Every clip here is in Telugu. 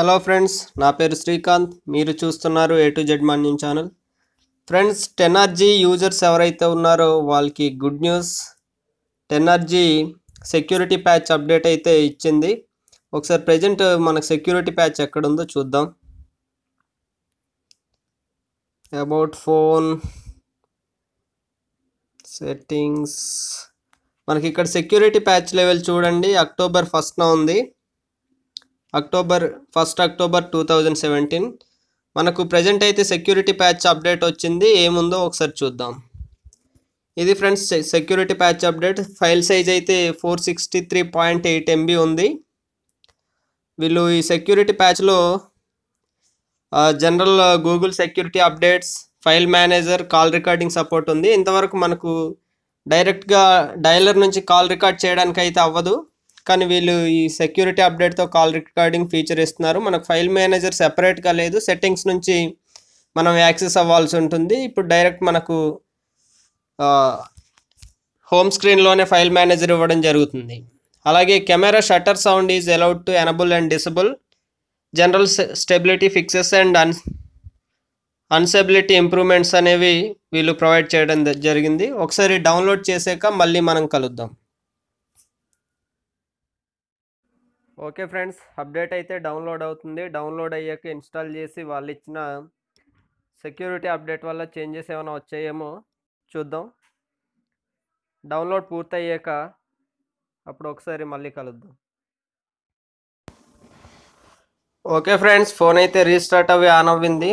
హలో ఫ్రెండ్స్ నా పేరు శ్రీకాంత్ మీరు చూస్తున్నారు A to Z Manyam channel friends Tenor G users ఎవరైతే ఉన్నారో వాళ్ళకి good news Tenor G security patch update అయితే ఇచ్చింది ఒకసారి ప్రజెంట్ మనకు సెక్యూరిటీ ప్యాచ్ ఎక్కడుందో చూద్దాం అబౌట్ ఫోన్ సెట్టింగ్స్ మనకి ఇక్కడ సెక్యూరిటీ ప్యాచ్ లెవెల్ చూడండి అక్టోబర్ ఫస్ట్న ఉంది October first October two thousand seventeen మనకు ప్రజెంట్ అయితే సెక్యూరిటీ ప్యాచ్ అప్డేట్ వచ్చింది ఏముందో ఒకసారి చూద్దాం ఇది friends security patch update file size అయితే four sixty three point eight MB ఉంది వీళ్ళు ఈ సెక్యూరిటీ ప్యాచ్లో general Google security updates file manager call recording support ఉంది ఇంతవరకు మనకు డైరెక్ట్గా డైలర్ నుంచి కాల్ రికార్డ్ చేయడానికి అయితే అవ్వదు కానీ వీళ్ళు ఈ సెక్యూరిటీ అప్డేట్తో కాల్ రికార్డింగ్ ఫీచర్ ఇస్తున్నారు మనకు ఫైల్ మేనేజర్ సెపరేట్గా లేదు సెట్టింగ్స్ నుంచి మనం యాక్సెస్ అవ్వాల్సి ఉంటుంది ఇప్పుడు డైరెక్ట్ మనకు హోమ్ స్క్రీన్లోనే ఫైల్ మేనేజర్ ఇవ్వడం జరుగుతుంది అలాగే camera shutter sound is allowed to enable and disable general stability fixes and un unstability improvements అనేవి వీళ్ళు ప్రొవైడ్ చేయడం జరిగింది ఒకసారి డౌన్లోడ్ చేసాక మళ్ళీ మనం కలుద్దాం ఓకే ఫ్రెండ్స్ అప్డేట్ అయితే డౌన్లోడ్ అవుతుంది డౌన్లోడ్ అయ్యాక ఇన్స్టాల్ చేసి వాళ్ళు ఇచ్చిన సెక్యూరిటీ అప్డేట్ వల్ల చేంజెస్ ఏమైనా వచ్చాయేమో చూద్దాం డౌన్లోడ్ పూర్తయ్యాక అప్పుడు ఒకసారి మళ్ళీ కలుద్దాం ఓకే ఫ్రెండ్స్ ఫోన్ అయితే రీస్టార్ట్ అవి ఆన్ అవ్వింది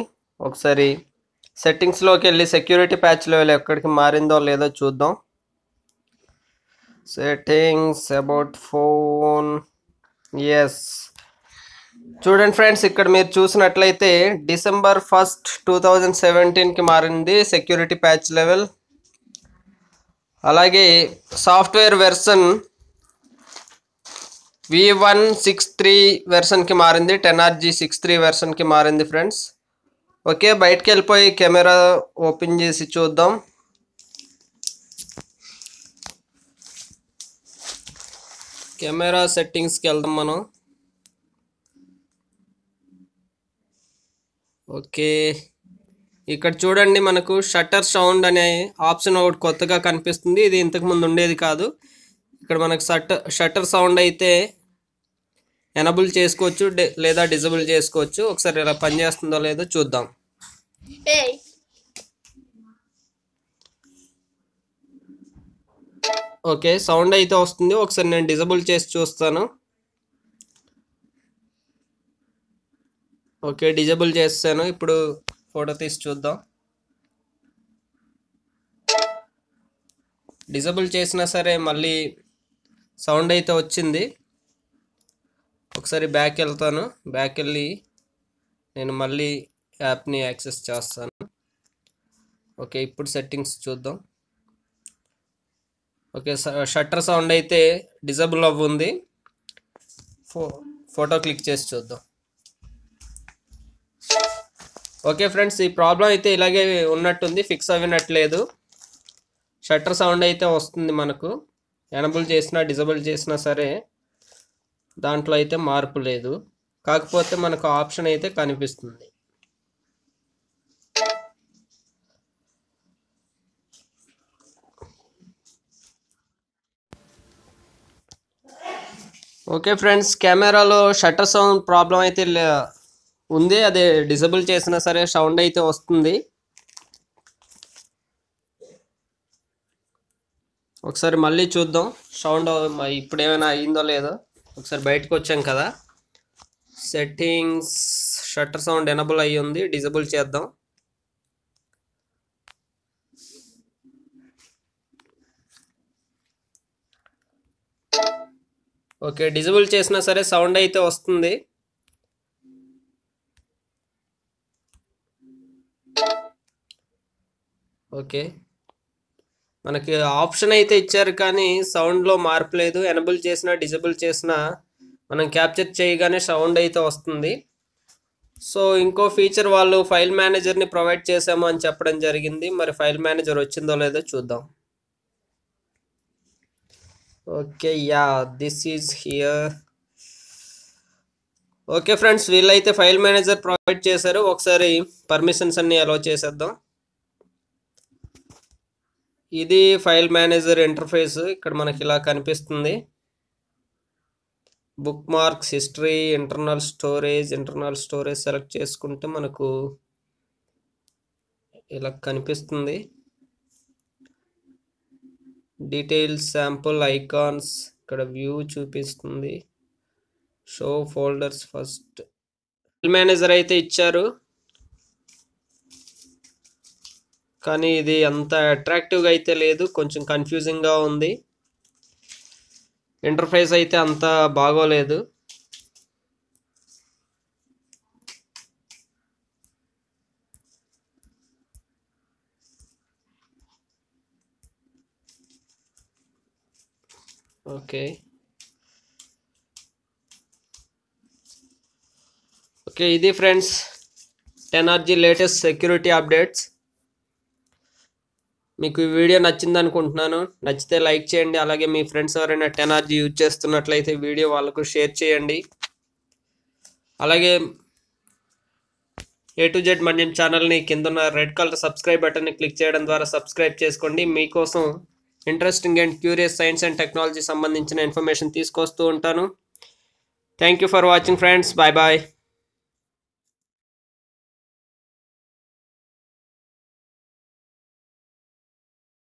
ఒకసారి సెట్టింగ్స్లోకి వెళ్ళి సెక్యూరిటీ ప్యాచ్లో వెళ్ళి ఎక్కడికి మారిందో లేదో చూద్దాం సెట్టింగ్స్ అబౌట్ ఫోన్ ఎస్ చూడండి ఫ్రెండ్స్ ఇక్కడ మీరు చూసినట్లయితే డిసెంబర్ ఫస్ట్ టూ థౌజండ్ సెవెంటీన్కి మారింది సెక్యూరిటీ ప్యాచ్ లెవెల్ అలాగే software version V one six three వెర్షన్కి మారింది టెన్ ఆర్జీ సిక్స్ త్రీ వెర్షన్కి మారింది ఫ్రెండ్స్ ఓకే బయటకు వెళ్ళిపోయి కెమెరా ఓపెన్ చేసి చూద్దాం కెమెరా సెట్టింగ్స్కి వెళ్దాం మనం ఓకే ఇక్కడ చూడండి మనకు షట్టర్ సౌండ్ అనే ఆప్షన్ ఒకటి కొత్తగా కనిపిస్తుంది ఇది ఇంతకుముందు ఉండేది కాదు ఇక్కడ మనకు షట్టర్ షట్టర్ సౌండ్ అయితే ఎనబుల్ చేసుకోవచ్చు లేదా డిజబుల్ చేసుకోవచ్చు ఒకసారి ఇలా పనిచేస్తుందో లేదో చూద్దాం ఓకే సౌండ్ అయితే వస్తుంది ఒకసారి నేను డిజబుల్ చేసి చూస్తాను ఓకే డిజబుల్ చేస్తాను ఇప్పుడు ఫోటో తీసి చూద్దాం డిజబుల్ చేసినా సరే మళ్ళీ సౌండ్ అయితే వచ్చింది ఒకసారి బ్యాక్ వెళ్తాను బ్యాక్ వెళ్ళి నేను మళ్ళీ యాప్ని యాక్సెస్ చేస్తాను ఓకే ఇప్పుడు సెట్టింగ్స్ చూద్దాం ఓకే షట్టర్ సౌండ్ అయితే డిజబుల్ అవ్వుంది ఫో ఫోటో క్లిక్ చేసి చూద్దాం ఓకే ఫ్రెండ్స్ ఈ ప్రాబ్లం అయితే ఇలాగే ఉన్నట్టుంది ఫిక్స్ అవ్వినట్లేదు షట్టర్ సౌండ్ అయితే వస్తుంది మనకు ఎనబుల్ చేసినా డిజబుల్ చేసినా సరే దాంట్లో అయితే మార్పు లేదు కాకపోతే మనకు ఆప్షన్ అయితే కనిపిస్తుంది ఓకే ఫ్రెండ్స్ కెమెరాలో షట్టర్ సౌండ్ ప్రాబ్లం అయితే ఉంది అది డిజబుల్ చేసినా సరే సౌండ్ అయితే వస్తుంది ఒకసారి మళ్ళీ చూద్దాం సౌండ్ ఇప్పుడు ఏమైనా అయిందో లేదో ఒకసారి బయటకు వచ్చాం కదా సెట్టింగ్స్ షట్టర్ సౌండ్ ఎనబుల్ అయ్యి ఉంది డిజబుల్ చేద్దాం ఓకే డిజబుల్ చేసినా సరే సౌండ్ అయితే వస్తుంది ఓకే మనకి ఆప్షన్ అయితే ఇచ్చారు కానీ సౌండ్లో మార్పు లేదు ఎనబుల్ చేసినా డిజబుల్ చేసినా మనం క్యాప్చర్ చేయగానే సౌండ్ అయితే వస్తుంది సో ఇంకో ఫీచర్ వాళ్ళు ఫైల్ మేనేజర్ని ప్రొవైడ్ చేసాము అని చెప్పడం జరిగింది మరి ఫైల్ మేనేజర్ వచ్చిందో లేదో చూద్దాం okay ya this is here okay friends వీళ్ళైతే ఫైల్ మేనేజర్ ప్రొవైడ్ చేశారు ఒకసారి పర్మిషన్స్ అన్ని అలో చేసేద్దాం ఇది ఫైల్ మేనేజర్ ఇంటర్ఫేస్ ఇక్కడ మనకి ఇలా కనిపిస్తుంది bookmarks history internal storage internal storage select చేసుకుంటే మనకు ఇలా కనిపిస్తుంది డీటెయిల్స్ శాంపుల్ ఐకాన్స్ ఇక్కడ వ్యూ చూపిస్తుంది షో ఫోల్డర్స్ ఫస్ట్ మేనేజర్ అయితే ఇచ్చారు కానీ ఇది అంత అట్రాక్టివ్గా అయితే లేదు కొంచెం కన్ఫ్యూజింగ్గా ఉంది ఇంటర్ఫేస్ అయితే అంత బాగోలేదు ఓకే ఓకే ఇది friends Tenor G latest security updates మీకు ఈ వీడియో నచ్చింది అనుకుంటున్నాను నచ్చితే లైక్ చేయండి అలాగే మీ ఫ్రెండ్స్ ఎవరైనా టెనార్జీ యూజ్ చేస్తున్నట్లయితే వీడియో వాళ్ళకు షేర్ చేయండి అలాగే ఏ టు జెడ్ మన్యం ఛానల్ని కింద ఉన్న రెడ్ కలర్ సబ్స్క్రైబ్ బటన్ని క్లిక్ చేయడం ద్వారా సబ్స్క్రైబ్ చేసుకోండి మీకోసం interesting and curious science and technology సంబంధించిన ఇన్ఫర్మేషన్ తీసుకొస్తూ ఉంటాను thank you for watching friends bye bye